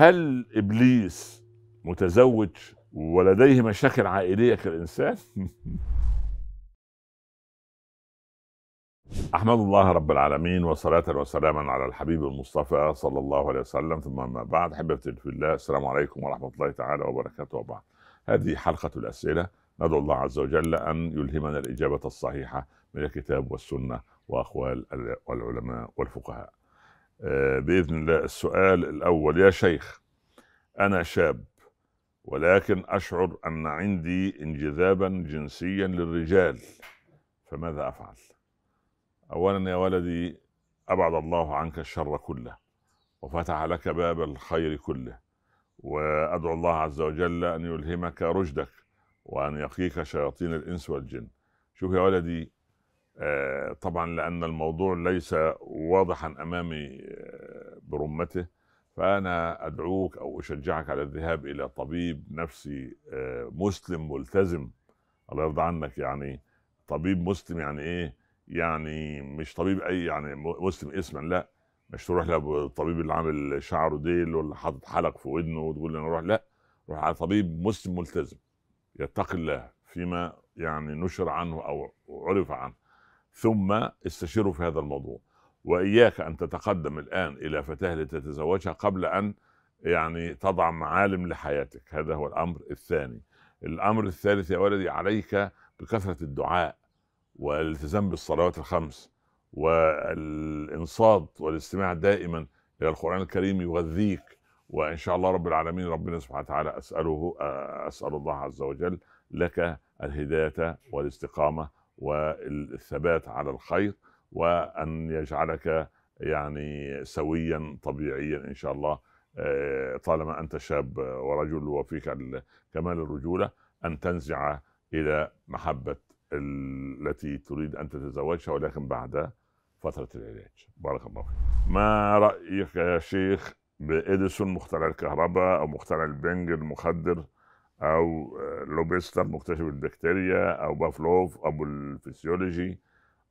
هل ابليس متزوج ولديه مشاكل عائليه كالانسان؟ احمد الله رب العالمين وصلاه وسلاما على الحبيب المصطفى صلى الله عليه وسلم ثم ما بعد احبتي في الله السلام عليكم ورحمه الله تعالى وبركاته وبعد هذه حلقه الاسئله ندعو الله عز وجل ان يلهمنا الاجابه الصحيحه من الكتاب والسنه واقوال العلماء والفقهاء آه، باذن الله السؤال الاول يا شيخ انا شاب ولكن اشعر ان عندي انجذابا جنسيا للرجال فماذا افعل؟ اولا يا ولدي ابعد الله عنك الشر كله وفتح لك باب الخير كله وادعو الله عز وجل ان يلهمك رشدك وان يقيك شياطين الانس والجن شوف يا ولدي آه، طبعا لأن الموضوع ليس واضحا أمامي آه، برمته فأنا أدعوك أو أشجعك على الذهاب إلى طبيب نفسي آه، مسلم ملتزم الله يرضى عنك يعني طبيب مسلم يعني إيه؟ يعني مش طبيب أي يعني مسلم اسما لا مش تروح للطبيب اللي عامل شعره ديل ولا حاطط حلق في ودنه وتقول انا اروح لا روح على طبيب مسلم ملتزم يتقي الله فيما يعني نشر عنه او عرف عنه ثم استشيره في هذا الموضوع واياك ان تتقدم الان الى فتاه لتتزوجها قبل ان يعني تضع معالم لحياتك هذا هو الامر الثاني الامر الثالث يا ولدي عليك بكثره الدعاء والالتزام بالصلوات الخمس والانصات والاستماع دائما الى القران الكريم يغذيك وان شاء الله رب العالمين ربنا سبحانه وتعالى اساله اسال الله عز وجل لك الهدايه والاستقامه والثبات على الخير وان يجعلك يعني سويا طبيعيا ان شاء الله آه، طالما انت شاب ورجل وفيك كمال الرجوله ان تنزع الى محبه التي تريد ان تتزوجها ولكن بعد فتره العلاج بارك الله فيك ما رايك يا شيخ بإديسون مخترع الكهرباء أو مخترع البنج المخدر او لوبستر مكتشف البكتيريا او بافلوف ابو الفسيولوجي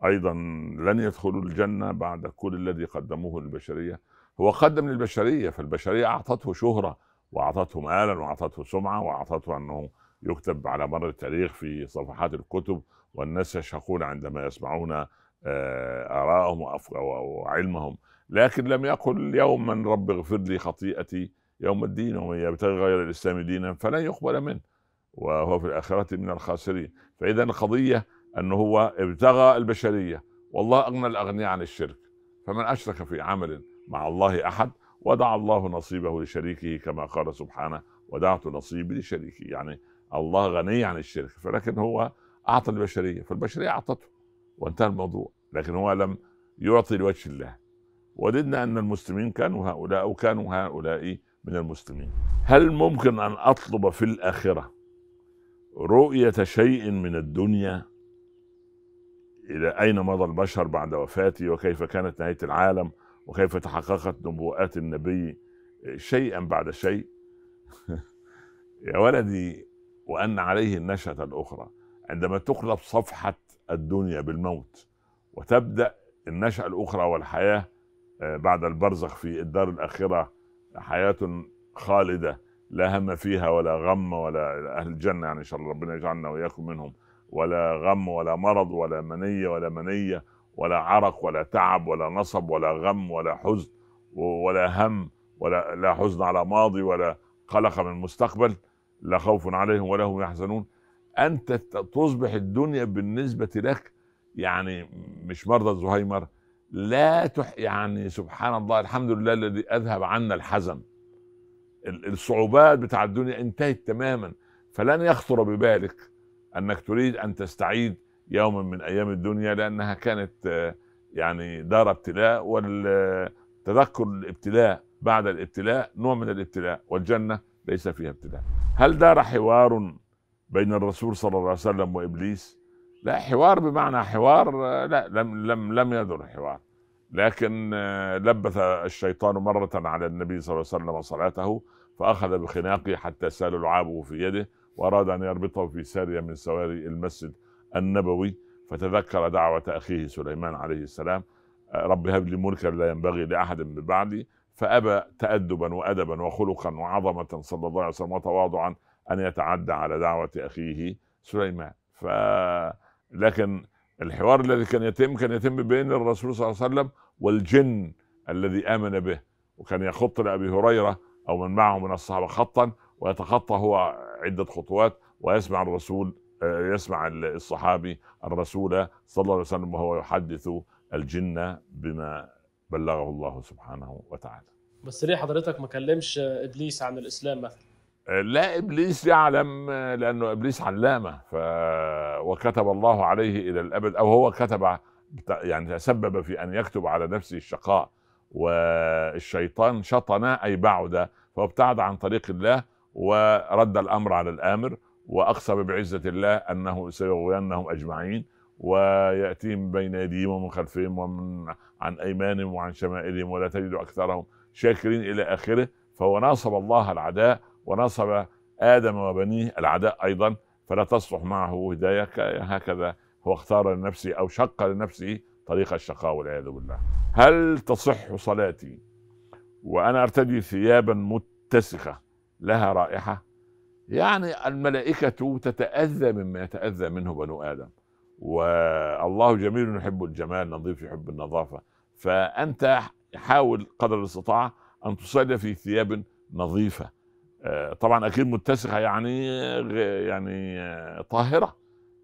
ايضا لن يدخلوا الجنه بعد كل الذي قدموه للبشريه هو قدم للبشريه فالبشريه اعطته شهره واعطته مالا واعطته سمعه واعطته انه يكتب على مر التاريخ في صفحات الكتب والناس يشهقون عندما يسمعون آه، ارائهم وعلمهم لكن لم يقل يوما رب اغفر لي خطيئتي يوم الدين ومن يبتغي غير الاسلام دينا فلن يقبل منه وهو في الاخره من الخاسرين فاذا القضيه انه هو ابتغى البشريه والله اغنى الاغنياء عن الشرك فمن اشرك في عمل مع الله احد ودع الله نصيبه لشريكه كما قال سبحانه ودعت نصيبي لشريكي يعني الله غني عن الشرك فلكن هو اعطى البشريه فالبشريه اعطته وانتهى الموضوع لكن هو لم يعطي لوجه الله وددنا ان المسلمين كانوا هؤلاء وكانوا هؤلاء من المسلمين هل ممكن أن أطلب في الآخرة رؤية شيء من الدنيا إلى أين مضى البشر بعد وفاتي وكيف كانت نهاية العالم وكيف تحققت نبوءات النبي شيئا بعد شيء يا ولدي وأن عليه النشأة الأخرى عندما تقلب صفحة الدنيا بالموت وتبدأ النشأة الأخرى والحياة آه، بعد البرزخ في الدار الآخرة حياة خالدة لا هم فيها ولا غم ولا أهل الجنة يعني إن شاء الله ربنا يجعلنا وإياكم منهم ولا غم ولا مرض ولا منية ولا منية ولا عرق ولا تعب ولا نصب ولا غم ولا حزن ولا هم ولا لا حزن على ماضي ولا قلق من المستقبل لا خوف عليهم ولا هم يحزنون أنت تصبح الدنيا بالنسبة لك يعني مش مرضى الزهايمر لا تح... يعني سبحان الله الحمد لله الذي اذهب عنا الحزن الصعوبات بتاع الدنيا انتهت تماما فلن يخطر ببالك انك تريد ان تستعيد يوما من ايام الدنيا لانها كانت يعني دار ابتلاء والتذكر الابتلاء بعد الابتلاء نوع من الابتلاء والجنه ليس فيها ابتلاء هل دار حوار بين الرسول صلى الله عليه وسلم وابليس لا حوار بمعنى حوار لا لم لم لم يدر حوار لكن آه، لبث الشيطان مرة على النبي صلى الله عليه وسلم صلاته فأخذ بخناقه حتى سال لعابه في يده وأراد أن يربطه في سارية من سواري المسجد النبوي فتذكر دعوة أخيه سليمان عليه السلام آه، رب هب لي ملكا لا ينبغي لأحد من بعدي فأبى تأدبا وأدبا وخلقا وعظمة صلى الله عليه وسلم وتواضعا أن يتعدى على دعوة أخيه سليمان ف لكن الحوار الذي كان يتم كان يتم بين الرسول صلى الله عليه وسلم والجن الذي امن به وكان يخط لابي هريره او من معه من الصحابه خطا ويتخطى هو عده خطوات ويسمع الرسول آه، يسمع الصحابي الرسول صلى الله عليه وسلم وهو يحدث الجن بما بلغه الله سبحانه وتعالى بس ليه حضرتك ما كلمش ابليس عن الاسلام مثلا لا ابليس يعلم لانه ابليس علامه ف وكتب الله عليه الى الابد او هو كتب يعني تسبب في ان يكتب على نفسه الشقاء والشيطان شطن اي بعد فابتعد عن طريق الله ورد الامر على الامر واقسم بعزه الله انه سيغوينهم اجمعين وياتيهم بين ايديهم ومن خلفهم ومن عن ايمانهم وعن شمائلهم ولا تجد اكثرهم شاكرين الى اخره فهو ناصب الله العداء ونصب آدم وبنيه العداء أيضا فلا تصلح معه هداية هكذا هو اختار لنفسه أو شق لنفسه طريق الشقاء والعياذ بالله هل تصح صلاتي وأنا أرتدي ثيابا متسخة لها رائحة يعني الملائكة تتأذى مما يتأذى منه بنو آدم والله جميل يحب الجمال نظيف يحب النظافة فأنت حاول قدر الاستطاعة أن تصلي في ثياب نظيفة آه، طبعا اكيد متسخه يعني يعني آه، طاهره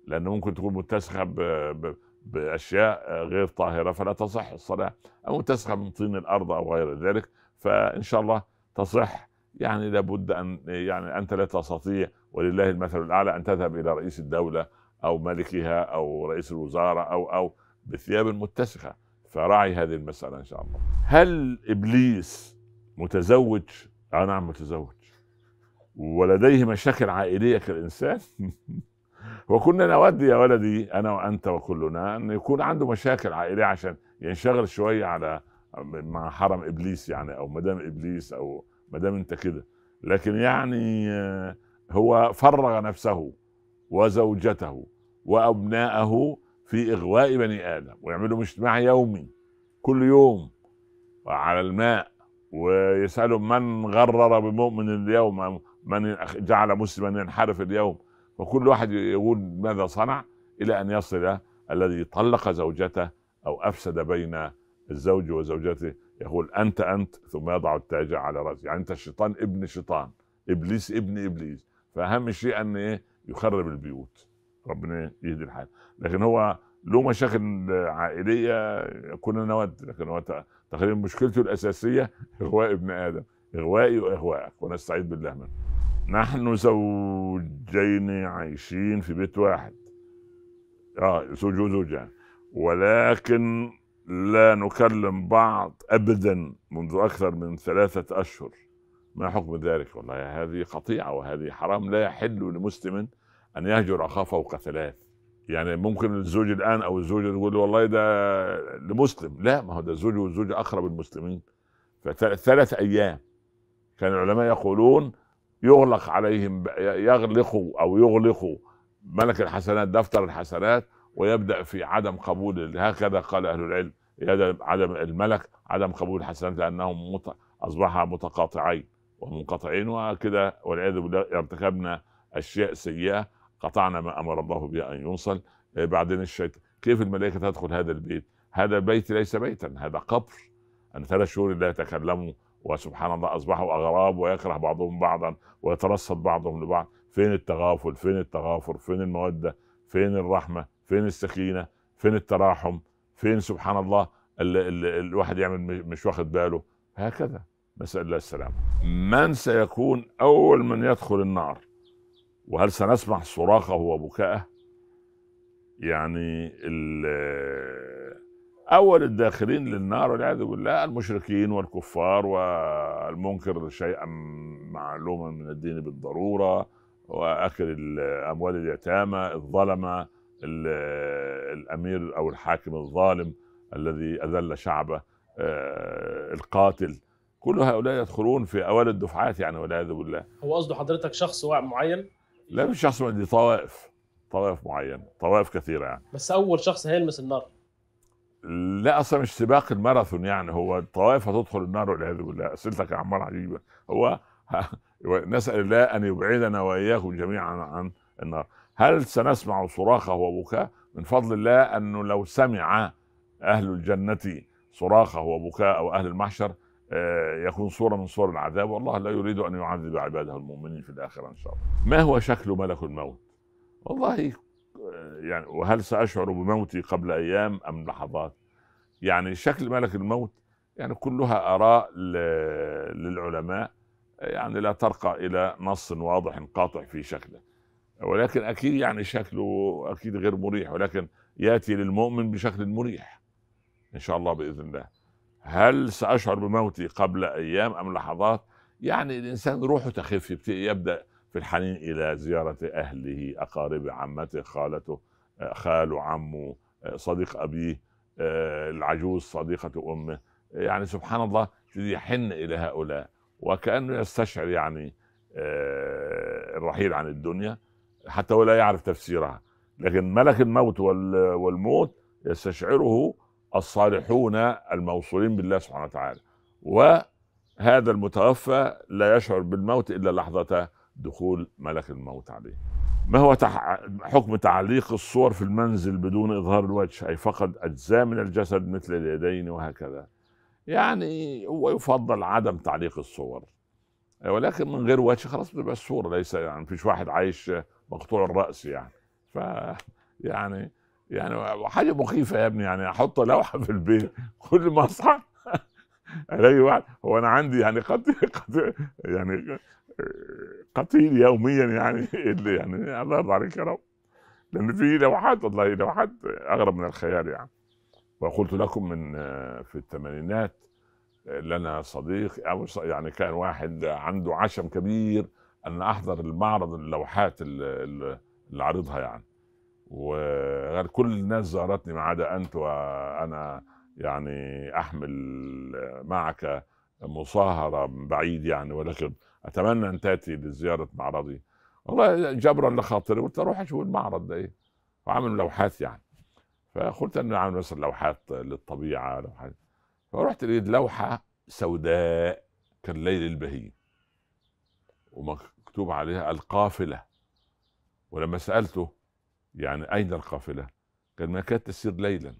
لانه ممكن تكون متسخه ب... ب... باشياء غير طاهره فلا تصح الصلاه او متسخه من طين الارض او غير ذلك فان شاء الله تصح يعني لابد ان يعني انت لا تستطيع ولله المثل الاعلى ان تذهب الى رئيس الدوله او ملكها او رئيس الوزاره او او بثياب متسخه فراعي هذه المساله ان شاء الله. هل ابليس متزوج؟ اه نعم متزوج. ولديه مشاكل عائليه كالانسان وكنا نود يا ولدي انا وانت وكلنا ان يكون عنده مشاكل عائليه عشان ينشغل شويه على مع حرم ابليس يعني او مدام ابليس او مدام انت كده لكن يعني آه، هو فرغ نفسه وزوجته وابنائه في اغواء بني ادم ويعملوا اجتماع يومي كل يوم على الماء ويسالوا من غرر بمؤمن اليوم من جعل مسلما ينحرف اليوم وكل واحد يقول ماذا صنع الى ان يصل الذي طلق زوجته او افسد بين الزوج وزوجته يقول انت انت ثم يضع التاج على راسه يعني انت الشيطان ابن الشيطان ابليس ابن ابليس فاهم شيء ان ايه يخرب البيوت ربنا يهدي الحال لكن هو له مشاكل عائليه كنا نود لكن هو تقريبا مشكلته الاساسيه اغواء ابن ادم اغوائي واغواءك ونستعيذ بالله منه نحن زوجين عايشين في بيت واحد اه زوج وزوجة ولكن لا نكلم بعض ابدا منذ اكثر من ثلاثة اشهر ما حكم ذلك والله هذه قطيعة وهذه حرام لا يحل لمسلم ان يهجر اخاه فوق ثلاث يعني ممكن الزوج الان او الزوجه تقول والله ده لمسلم لا ما هو ده الزوج والزوجه اقرب المسلمين فثلاث ايام كان العلماء يقولون يغلق عليهم يغلقوا او يغلقوا ملك الحسنات دفتر الحسنات ويبدا في عدم قبول هكذا قال اهل العلم عدم الملك عدم قبول الحسنات لانهم مت... اصبحا متقاطعين ومنقطعين وكذا والعياذ بالله ارتكبنا اشياء سيئه قطعنا ما امر الله به ان يوصل إيه، بعدين الشيطان كيف الملائكه تدخل هذا البيت؟ هذا البيت ليس بيتا هذا قبر انا ثلاث شهور لا يتكلموا وسبحان الله اصبحوا اغراب ويكره بعضهم بعضا ويترصد بعضهم لبعض فين التغافل فين التغافر فين الموده فين الرحمه فين السكينه فين التراحم فين سبحان الله ال ال الواحد يعمل مش واخد باله هكذا نسال الله السلامه من سيكون اول من يدخل النار وهل سنسمع صراخه وبكاءه يعني اول الداخلين للنار والعياذ بالله المشركين والكفار والمنكر شيئا معلوما من الدين بالضروره واكل اموال اليتامى الظلمه الامير او الحاكم الظالم الذي اذل شعبه آه، القاتل كل هؤلاء يدخلون في اوائل الدفعات يعني والعياذ بالله هو قصده حضرتك شخص معين لا مش شخص معين دي طوائف طوائف معينه طوائف كثيره يعني بس اول شخص هيلمس النار لا اصلا مش سباق الماراثون يعني هو الطوائف هتدخل النار والعياذ بالله اسئلتك يا عمار عجيبه هو نسال الله ان يبعدنا واياكم جميعا عن النار هل سنسمع صراخه وبكاء من فضل الله انه لو سمع اهل الجنه صراخه وبكاء او اهل المحشر آه، يكون صورة من صور العذاب والله لا يريد أن يعذب عباده المؤمنين في الآخرة إن شاء الله ما هو شكل ملك الموت والله يعني وهل سأشعر بموتي قبل أيام أم لحظات يعني شكل ملك الموت يعني كلها آراء للعلماء يعني لا ترقى إلى نص واضح قاطع في شكله ولكن أكيد يعني شكله أكيد غير مريح ولكن يأتي للمؤمن بشكل مريح إن شاء الله بإذن الله هل سأشعر بموتي قبل أيام أم لحظات يعني الإنسان روحه تخف يبدأ في الحنين إلى زيارة أهله أقاربه عمته خالته آه، خاله عمه آه، صديق أبيه آه، العجوز صديقة أمه يعني سبحان الله يحن إلى هؤلاء وكأنه يستشعر يعني الرحيل عن الدنيا حتى ولا يعرف تفسيرها لكن ملك الموت والموت يستشعره الصالحون الموصولين بالله سبحانه وتعالى وهذا المتوفى لا يشعر بالموت الا لحظته دخول ملك الموت عليه ما هو حكم تعليق الصور في المنزل بدون اظهار الوجه اي فقد اجزاء من الجسد مثل اليدين وهكذا يعني هو يفضل عدم تعليق الصور ولكن من غير وجه خلاص بتبقى الصوره ليس يعني فيش واحد عايش مقطوع الراس يعني ف يعني يعني حاجه مخيفه يا ابني يعني احط لوحه في البيت كل ما اصحى الاقي واحد هو انا عندي يعني قد قد يعني قتيل يوميا يعني اللي يعني الله يرضى عليك يا رب لان في لوحات والله لوحات اغرب من الخيال يعني وقلت لكم من آه، في الثمانينات آه، لنا صديق او يعني كان واحد عنده عشم كبير ان احضر المعرض اللوحات اللي عارضها يعني وغير كل الناس زارتني ما عدا انت وانا يعني احمل آه، معك مصاهره من بعيد يعني ولكن اتمنى ان تاتي لزياره معرضي والله جبرا لخاطري قلت اروح اشوف المعرض ده ايه وعامل لوحات يعني فقلت انا عامل مثلا لوحات للطبيعه لوحات فرحت لقيت لوحه سوداء كالليل البهيم ومكتوب عليها القافله ولما سالته يعني اين القافله؟ قال ما كانت تسير ليلا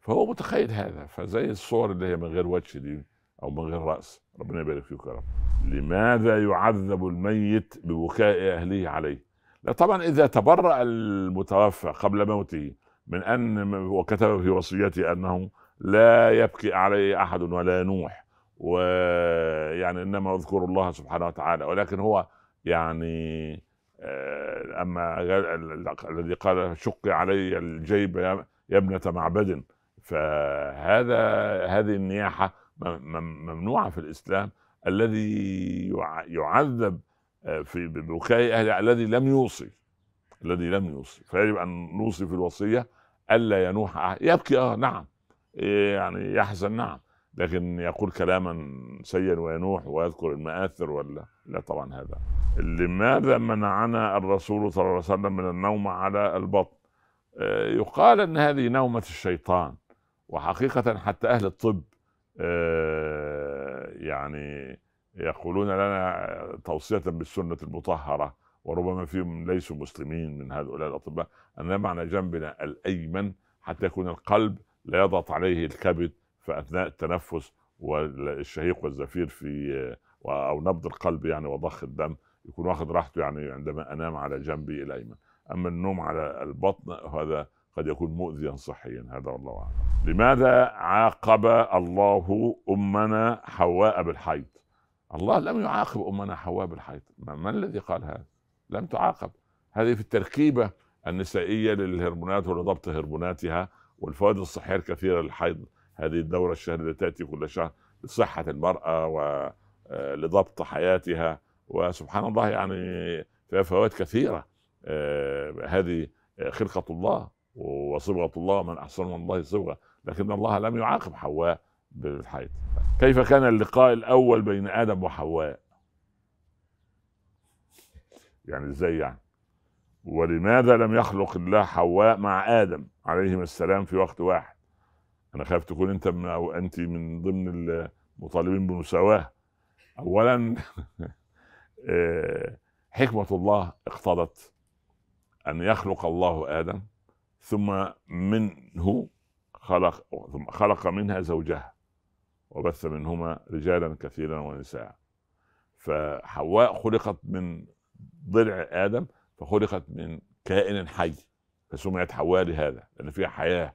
فهو متخيل هذا فزي الصور اللي هي من غير وجه دي او من غير راس ربنا يبارك فيك يا رب لماذا يعذب الميت ببكاء اهله عليه لا طبعا اذا تبرأ المتوفى قبل موته من ان وكتب في وصيته انه لا يبكي عليه احد ولا ينوح ويعني انما اذكر الله سبحانه وتعالى ولكن هو يعني آه، اما الذي قال شق علي الجيب يا ابنه معبد فهذا هذه النياحه ممنوعه في الاسلام الذي يعذب آه، في بوكاء اهله الذي لم يوصي الذي لم يوصي فيجب ان نوصي في الوصيه الا ينوح أحد يبكي اه نعم إيه، يعني يحزن نعم لكن يقول كلاما سيئا وينوح ويذكر المآثر ولا لا طبعا هذا لماذا منعنا الرسول صلى الله عليه وسلم من النوم على البطن آه، يقال ان هذه نومه الشيطان وحقيقه حتى اهل الطب آه، يعني يقولون لنا توصية بالسنة المطهرة وربما فيهم ليسوا مسلمين من هؤلاء الأطباء أن نضع جنبنا الأيمن حتى يكون القلب لا يضغط عليه الكبد فأثناء التنفس والشهيق والزفير في أو نبض القلب يعني وضخ الدم يكون واخد راحته يعني عندما أنام على جنبي الأيمن أما النوم على البطن هذا قد يكون مؤذيا صحيا هذا والله اعلم لماذا عاقب الله امنا حواء بالحيض الله لم يعاقب امنا حواء بالحيض ما الذي قال هذا لم تعاقب هذه في التركيبه النسائيه للهرمونات ولضبط هرموناتها والفوائد الصحيه الكثيره للحيض هذه الدوره الشهريه التي تاتي كل شهر لصحه المراه ولضبط آه، حياتها وسبحان الله يعني فيها فوائد كثيره آه، هذه خلقه الله وصبغة الله من أحسن من الله صبغة لكن الله لم يعاقب حواء بالحيض كيف كان اللقاء الأول بين آدم وحواء يعني إزاي يعني ولماذا لم يخلق الله حواء مع آدم عليهما السلام في وقت واحد أنا خايف تكون أنت من أو أنت من ضمن المطالبين بمساواة أولا آه، حكمة الله اقتضت أن يخلق الله آدم ثم منه خلق ثم خلق منها زوجها وبث منهما رجالا كثيرا ونساء فحواء خلقت من ضلع ادم فخلقت من كائن حي فسميت حواء لهذا لان فيها حياه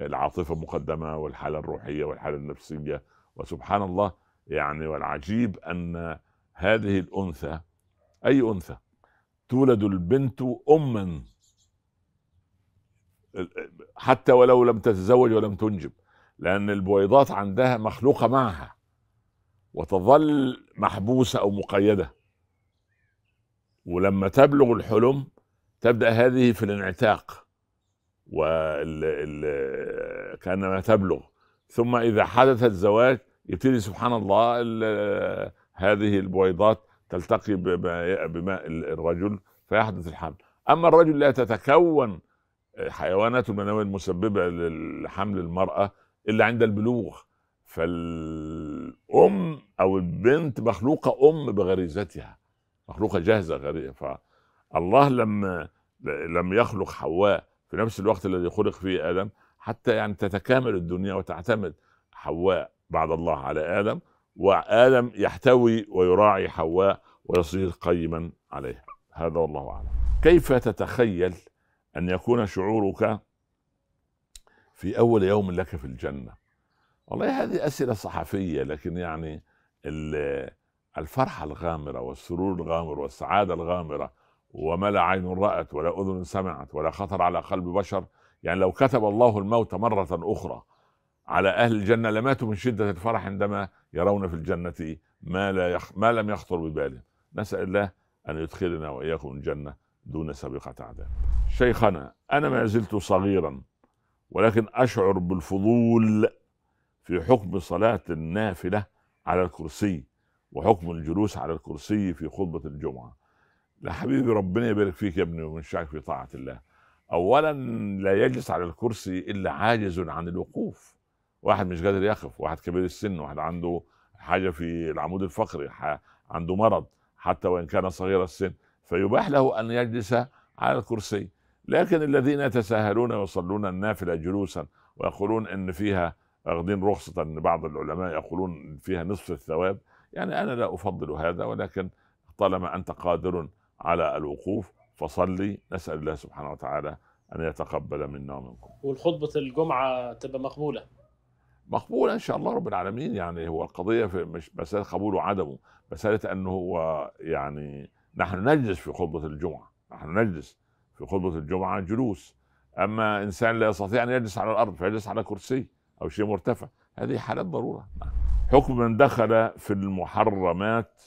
العاطفه مقدمه والحاله الروحيه والحاله النفسيه وسبحان الله يعني والعجيب ان هذه الانثى اي انثى تولد البنت اما حتى ولو لم تتزوج ولم تنجب لأن البويضات عندها مخلوقة معها وتظل محبوسة أو مقيدة ولما تبلغ الحلم تبدأ هذه في الانعتاق وكانما كأنما تبلغ ثم إذا حدث الزواج يبتدي سبحان الله هذه البويضات تلتقي بماء الرجل فيحدث الحمل أما الرجل لا تتكون حيوانات المنوية المسببة لحمل المرأة إلا عند البلوغ فالأم أو البنت مخلوقة أم بغريزتها مخلوقة جاهزة غريزة فالله لم لم يخلق حواء في نفس الوقت الذي خلق فيه آدم حتى يعني تتكامل الدنيا وتعتمد حواء بعد الله على آدم وآدم يحتوي ويراعي حواء ويصير قيما عليها هذا والله أعلم كيف تتخيل ان يكون شعورك في اول يوم لك في الجنه والله هذه اسئله صحفيه لكن يعني الفرحه الغامره والسرور الغامر والسعاده الغامره وما لا عين رأت ولا أذن سمعت ولا خطر على قلب بشر يعني لو كتب الله الموت مرة أخرى على أهل الجنة لماتوا من شدة الفرح عندما يرون في الجنة ما لا يخ... ما لم يخطر ببالهم نسأل الله أن يدخلنا وإياكم الجنة دون سابقة أعداء شيخنا أنا ما زلت صغيرا ولكن أشعر بالفضول في حكم صلاة النافلة على الكرسي وحكم الجلوس على الكرسي في خطبة الجمعة لا حبيبي ربنا يبارك فيك يا ابني وينشعك في طاعة الله أولا لا يجلس على الكرسي إلا عاجز عن الوقوف واحد مش قادر يقف واحد كبير السن واحد عنده حاجة في العمود الفقري عنده مرض حتى وإن كان صغير السن فيباح له ان يجلس على الكرسي لكن الذين يتساهلون ويصلون النافله جلوسا ويقولون ان فيها واخدين رخصه ان بعض العلماء يقولون فيها نصف الثواب يعني انا لا افضل هذا ولكن طالما انت قادر على الوقوف فصلي نسال الله سبحانه وتعالى ان يتقبل منا ومنكم. والخطبه الجمعه تبقى مقبوله. مقبوله ان شاء الله رب العالمين يعني هو القضيه في مش مساله قبول وعدمه مساله انه هو يعني نحن نجلس في خطبة الجمعة نحن نجلس في خطبة الجمعة جلوس أما إنسان لا يستطيع أن يجلس على الأرض فيجلس على كرسي أو شيء مرتفع هذه حالات ضرورة حكم من دخل في المحرمات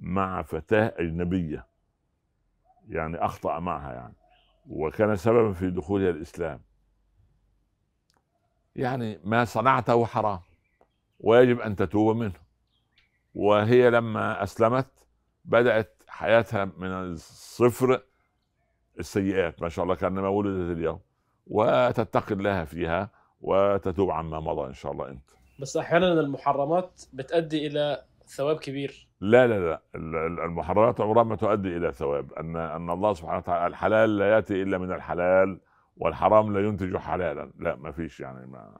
مع فتاة أجنبية يعني أخطأ معها يعني وكان سببا في دخولها الإسلام يعني ما صنعته حرام ويجب أن تتوب منه وهي لما أسلمت بدأت حياتها من الصفر السيئات ما شاء الله كانما ولدت اليوم وتتقي الله فيها وتتوب عما مضى ان شاء الله انت بس احيانا المحرمات بتؤدي الى ثواب كبير لا لا لا المحرمات عمرها ما تؤدي الى ثواب ان ان الله سبحانه وتعالى الحلال لا ياتي الا من الحلال والحرام لا ينتج حلالا لا ما فيش يعني ما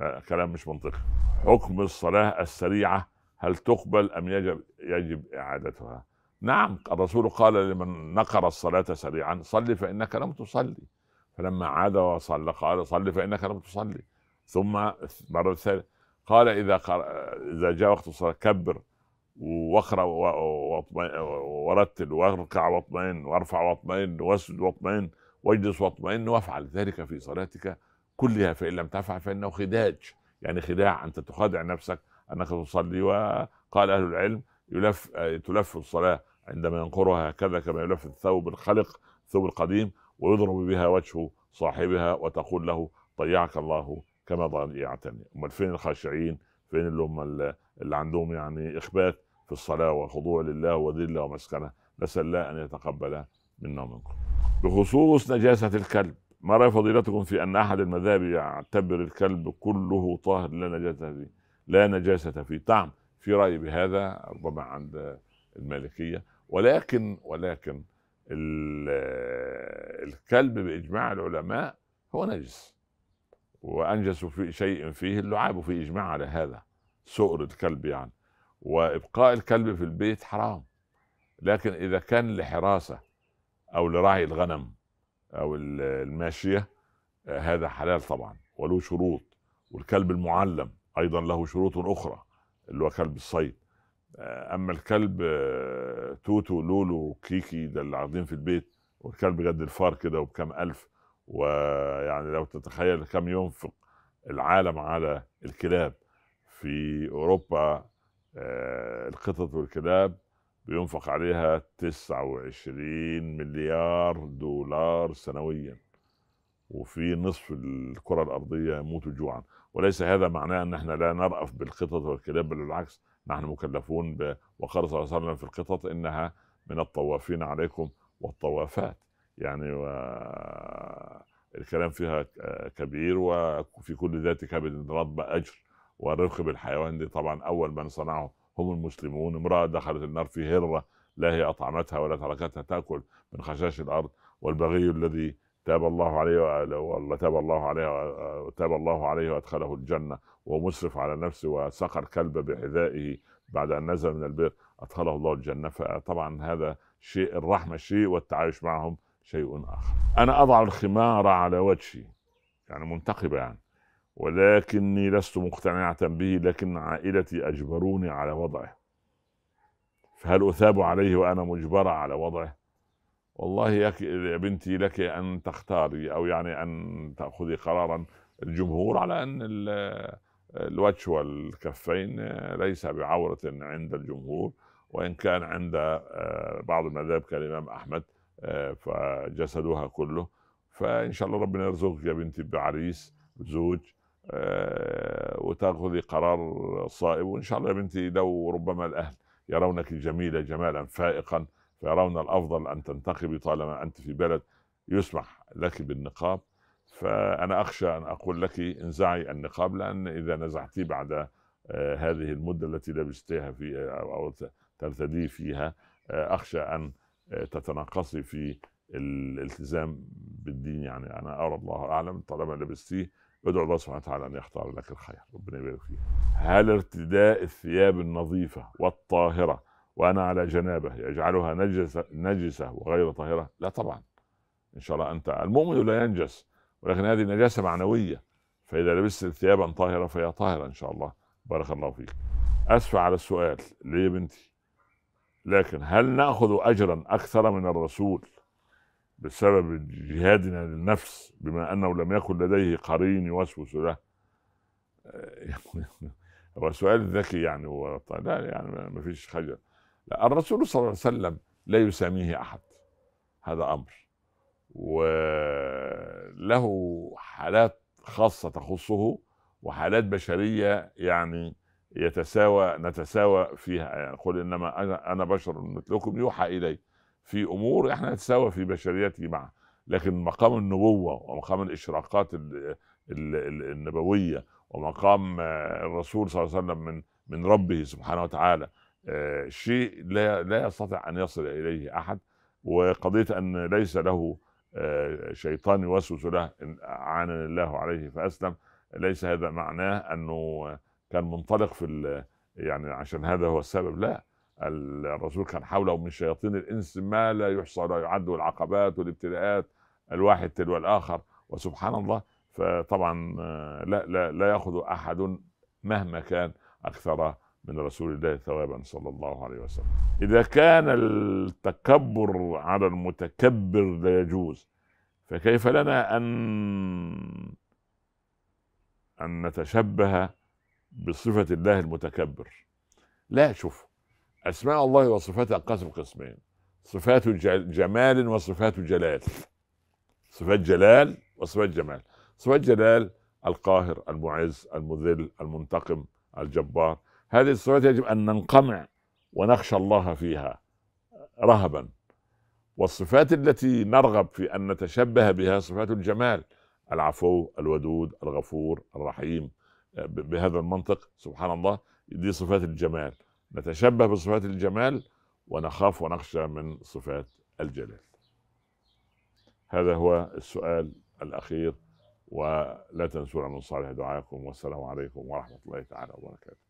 آه، كلام مش منطقي حكم الصلاه السريعه هل تقبل ام يجب يجب اعادتها نعم الرسول قال لمن نقر الصلاة سريعا صل فإنك لم تصلي فلما عاد وصلى قال صل فإنك لم تصلي ثم مرة ثانية قال إذا إذا جاء وقت الصلاة كبر واقرأ ورتل واركع واطمئن وارفع واطمئن واسجد واطمئن واجلس واطمئن وافعل ذلك في صلاتك كلها فإن لم تفعل فإنه خداج يعني خداع أنت تخادع نفسك أنك تصلي وقال أهل العلم يلف تلف الصلاة عندما ينقرها هكذا كما يلف الثوب الخلق الثوب القديم ويضرب بها وجه صاحبها وتقول له ضيعك الله كما ضيعتني امال فين الخاشعين فين اللي هم اللي عندهم يعني اخبات في الصلاه والخضوع لله وذله ومسكنه نسال الله ان يتقبل منا ومنكم بخصوص نجاسه الكلب ما راي فضيلتكم في ان احد المذاهب يعتبر الكلب كله طاهر لا نجاسه فيه لا نجاسه فيه طعم في راي بهذا ربما عند المالكيه ولكن ولكن الكلب باجماع العلماء هو نجس وانجس في شيء فيه اللعاب في اجماع على هذا سؤر الكلب يعني وابقاء الكلب في البيت حرام لكن اذا كان لحراسه او لراعي الغنم او الماشيه هذا حلال طبعا وله شروط والكلب المعلم ايضا له شروط اخرى اللي هو كلب الصيد آه، اما الكلب آه، توتو لولو كيكي ده اللي قاعدين في البيت والكلب قد الفار كده وبكام الف ويعني لو تتخيل كم ينفق العالم على الكلاب في اوروبا آه، القطط والكلاب بينفق عليها 29 مليار دولار سنويا وفي نصف الكره الارضيه يموتوا جوعا وليس هذا معناه ان احنا لا نرأف بالقطط والكلاب بل بالعكس نحن مكلفون ب... وقال صلى الله عليه وسلم في القطط انها من الطوافين عليكم والطوافات يعني و... الكلام فيها كبير وفي كل ذات كبد رطب اجر والرفق بالحيوان دي طبعا اول من صنعه هم المسلمون امراه دخلت النار في هره لا هي اطعمتها ولا تركتها تاكل من خشاش الارض والبغي الذي تاب الله عليه والله تاب الله عليه تاب الله عليه وادخله الجنه ومسرف على نفسه وسقى الكلب بحذائه بعد ان نزل من البئر ادخله الله الجنه فطبعا هذا شيء الرحمه شيء والتعايش معهم شيء اخر. انا اضع الخمار على وجهي يعني منتقبه يعني ولكني لست مقتنعه به لكن عائلتي اجبروني على وضعه. فهل اثاب عليه وانا مجبره على وضعه؟ والله يا بنتي لك ان تختاري او يعني ان تاخذي قرارا الجمهور على ان الوجه والكفين ليس بعورة عند الجمهور وإن كان عند آه، بعض المذاهب كالإمام أحمد آه، فجسدها كله فإن شاء الله ربنا يرزقك يا بنتي بعريس زوج آه، وتأخذي قرار صائب وإن شاء الله يا بنتي لو ربما الأهل يرونك جميلة جمالا فائقا فيرون الافضل ان تنتقبي طالما انت في بلد يسمح لك بالنقاب فانا اخشى ان اقول لك انزعي النقاب لان اذا نزعتيه بعد آه، هذه المده التي لبستيها في آه، او ترتديه فيها آه، اخشى ان تتناقصي في الالتزام بالدين يعني انا ارى الله اعلم طالما لبستيه ادعو الله سبحانه وتعالى ان يختار لك الخير ربنا يبارك فيك هل ارتداء الثياب النظيفه والطاهره وانا على جنابه يجعلها نجسه نجسه وغير طاهره لا طبعا ان شاء الله انت المؤمن لا ينجس ولكن هذه نجاسه معنويه فاذا لبست ثيابا طاهره فهي طاهره ان شاء الله بارك الله فيك اسف على السؤال ليه بنتي لكن هل ناخذ اجرا اكثر من الرسول بسبب جهادنا للنفس بما انه لم يكن لديه قرين يوسوس له هو سؤال ذكي يعني هو طيب، لا يعني ما فيش خجل الرسول صلى الله عليه وسلم لا يساميه احد هذا امر وله حالات خاصه تخصه وحالات بشريه يعني يتساوى نتساوى فيها يعني قل انما انا بشر مثلكم يوحى الي في امور احنا نتساوى في بشريته معه لكن مقام النبوه ومقام الاشراقات النبويه ومقام الرسول صلى الله عليه وسلم من من ربه سبحانه وتعالى آه، شيء لا لا يستطيع ان يصل اليه احد وقضيه ان ليس له آه، شيطان يوسوس له اعانني الله عليه فاسلم ليس هذا معناه انه كان منطلق في يعني عشان هذا هو السبب لا الرسول كان حوله من شياطين الانس ما لا يحصى لا يعد العقبات والابتلاءات الواحد تلو الاخر وسبحان الله فطبعا آه، لا لا لا ياخذ احد مهما كان اكثر من رسول الله ثوابا صلى الله عليه وسلم إذا كان التكبر على المتكبر لا يجوز فكيف لنا أن أن نتشبه بصفة الله المتكبر لا شوف أسماء الله وصفاته قسم قسمين صفات جمال وصفات جلال صفات جلال وصفات جمال صفات جلال القاهر المعز المذل المنتقم الجبار هذه الصلوات يجب أن ننقمع ونخشى الله فيها رهبا والصفات التي نرغب في أن نتشبه بها صفات الجمال العفو الودود الغفور الرحيم بهذا المنطق سبحان الله دي صفات الجمال نتشبه بصفات الجمال ونخاف ونخشى من صفات الجلال هذا هو السؤال الأخير ولا تنسونا من صالح دعائكم والسلام عليكم ورحمة الله تعالى وبركاته